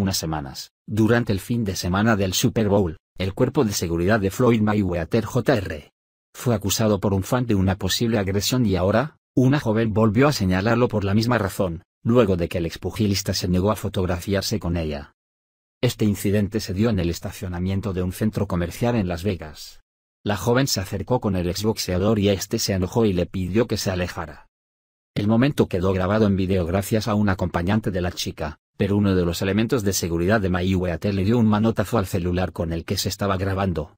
unas semanas, durante el fin de semana del Super Bowl, el cuerpo de seguridad de Floyd Mayweather Jr. fue acusado por un fan de una posible agresión y ahora, una joven volvió a señalarlo por la misma razón, luego de que el expugilista se negó a fotografiarse con ella. Este incidente se dio en el estacionamiento de un centro comercial en Las Vegas. La joven se acercó con el exboxeador y este se enojó y le pidió que se alejara. El momento quedó grabado en video gracias a un acompañante de la chica, pero uno de los elementos de seguridad de Mayweather le dio un manotazo al celular con el que se estaba grabando,